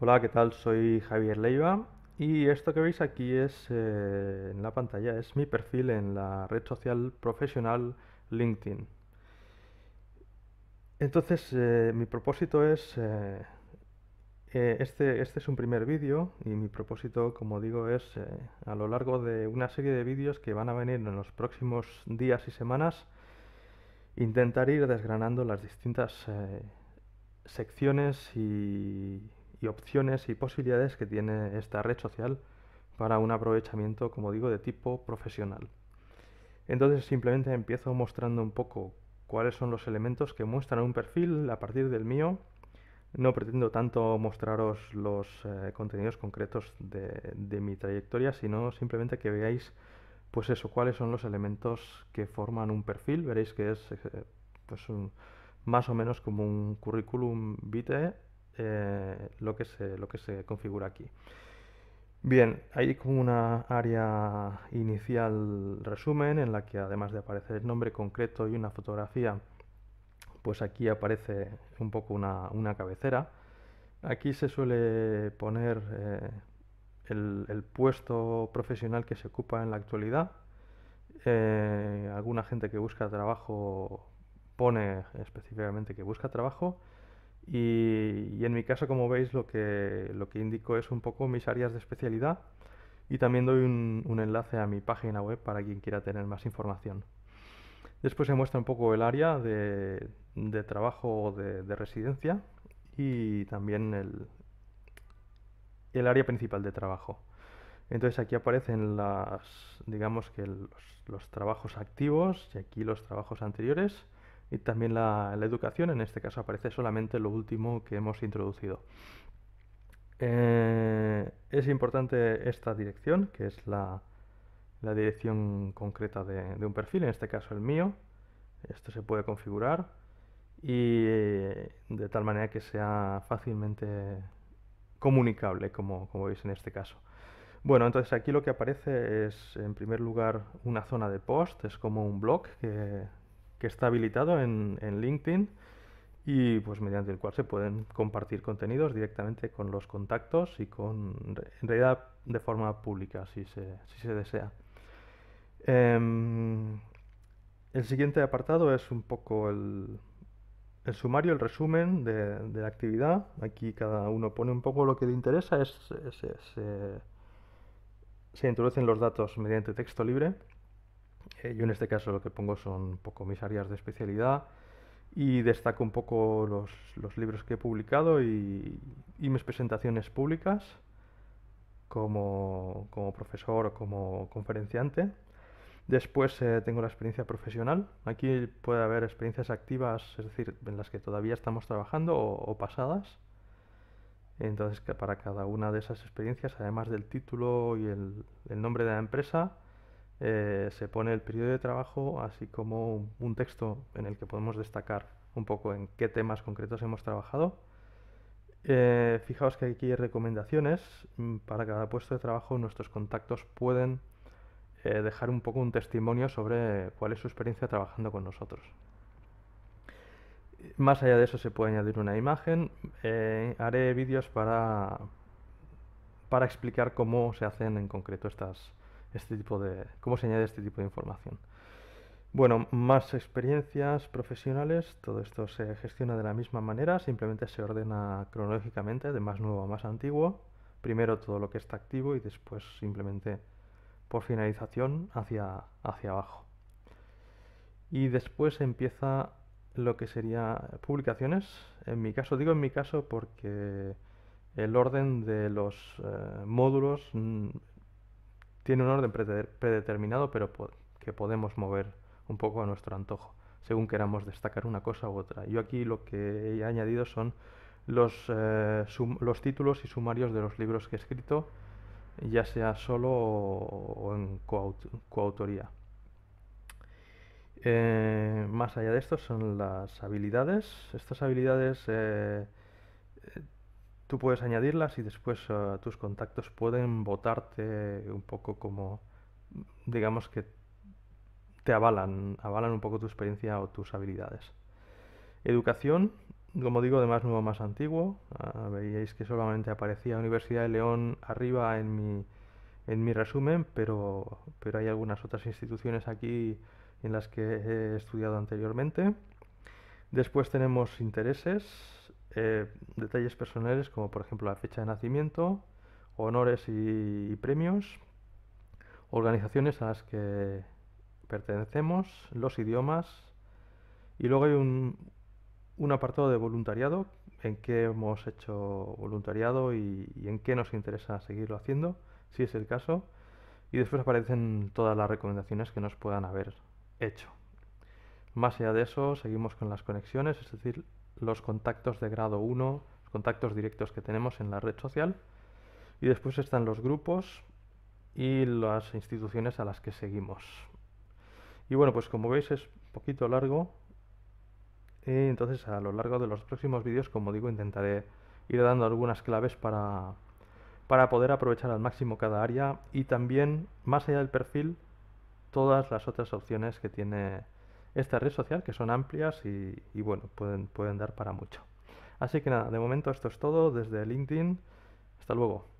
Hola, ¿qué tal? Soy Javier Leiva y esto que veis aquí es eh, en la pantalla, es mi perfil en la red social profesional LinkedIn. Entonces, eh, mi propósito es... Eh, este, este es un primer vídeo y mi propósito, como digo, es a lo largo de una serie de vídeos que van a venir en los próximos días y semanas, intentar ir desgranando las distintas secciones y y opciones y posibilidades que tiene esta red social para un aprovechamiento, como digo, de tipo profesional. Entonces simplemente empiezo mostrando un poco cuáles son los elementos que muestran un perfil a partir del mío. No pretendo tanto mostraros los eh, contenidos concretos de, mi trayectoria, sino simplemente que veáis, pues eso, cuáles son los elementos que forman un perfil. Veréis que es eh, pues más o menos como un currículum vitae eh, lo, que se, lo que se configura aquí. Bien, hay como una área inicial resumen en la que además de aparecer el nombre concreto y una fotografía, pues aquí aparece un poco una, cabecera. Aquí se suele poner eh, el, puesto profesional que se ocupa en la actualidad. Eh, alguna gente que busca trabajo pone específicamente que busca trabajo y, en mi caso, como veis, lo que, lo que indico es un poco mis áreas de especialidad y también doy un, enlace a mi página web para quien quiera tener más información. Después se muestra un poco el área de, trabajo de, de, residencia y también el, área principal de trabajo. Entonces aquí aparecen las, digamos que los trabajos activos y aquí los trabajos anteriores y también la, educación, en este caso aparece solamente lo último que hemos introducido. Eh, es importante esta dirección, que es la, la dirección concreta de, un perfil, en este caso el mío. Esto se puede configurar y eh, de tal manera que sea fácilmente comunicable, como, como veis en este caso. Bueno, entonces aquí lo que aparece es en primer lugar una zona de post, es como un blog que, que está habilitado en, LinkedIn y pues mediante el cual se pueden compartir contenidos directamente con los contactos y con en realidad de forma pública si se, desea. Em, el siguiente apartado es un poco el, sumario, el resumen de, la actividad. Aquí cada uno pone un poco lo que le interesa, es, eh, se introducen los datos mediante texto libre eh, yo en este caso lo que pongo son un poco mis áreas de especialidad y destaco un poco los, los libros que he publicado y, mis presentaciones públicas como, como, profesor o como conferenciante. Después eh, tengo la experiencia profesional. Aquí puede haber experiencias activas, es decir, en las que todavía estamos trabajando o, pasadas. Entonces, que para cada una de esas experiencias, además del título y el nombre de la empresa, eh, se pone el periodo de trabajo, así como un, texto en el que podemos destacar un poco en qué temas concretos hemos trabajado. Eh, fijaos que aquí hay recomendaciones. Mm, para cada puesto de trabajo nuestros contactos pueden eh, dejar un poco un testimonio sobre cuál es su experiencia trabajando con nosotros. Más allá de eso se puede añadir una imagen. haré vídeos para, para explicar cómo se hacen en concreto estas, este tipo de, cómo se añade este tipo de información. Bueno, más experiencias profesionales, todo esto se gestiona de la misma manera, simplemente se ordena cronológicamente de más nuevo a más antiguo. Primero todo lo que está activo y después simplemente por finalización hacia, hacia abajo. Y después empieza lo que sería publicaciones. En mi caso, digo en mi caso porque el orden de los eh, módulos mm, tiene un orden predeterminado, pero que podemos mover un poco a nuestro antojo, según queramos destacar una cosa u otra. Yo aquí lo que he añadido son los, eh, los títulos y sumarios de los libros que he escrito, ya sea solo o, en coautoría. Eh, más allá de esto son las habilidades. Estas habilidades eh, tú puedes añadirlas y después eh, tus contactos pueden votarte un poco como, digamos que te avalan, avalan un poco tu experiencia o tus habilidades. Educación, como digo, de más nuevo, más antiguo. Ah, veíais que solamente aparecía Universidad de León arriba en mi, en mi resumen, pero, pero hay algunas otras instituciones aquí en las que he estudiado anteriormente. Después tenemos intereses, eh, detalles personales como por ejemplo la fecha de nacimiento, honores y, premios, organizaciones a las que pertenecemos, los idiomas y luego hay un, apartado de voluntariado, en qué hemos hecho voluntariado y, en qué nos interesa seguirlo haciendo, si es el caso. Y después aparecen todas las recomendaciones que nos puedan haber hecho. Más allá de eso, seguimos con las conexiones, es decir, los contactos de grado 1, los contactos directos que tenemos en la red social. Y después están los grupos y las instituciones a las que seguimos. Y bueno, pues como veis es un poquito largo. entonces a lo largo de los próximos vídeos, como digo, intentaré ir dando algunas claves para, para poder aprovechar al máximo cada área y también, más allá del perfil, todas las otras opciones que tiene esta red social que son amplias y, y bueno, pueden, pueden dar para mucho. Así que nada, de momento esto es todo desde LinkedIn. Hasta luego.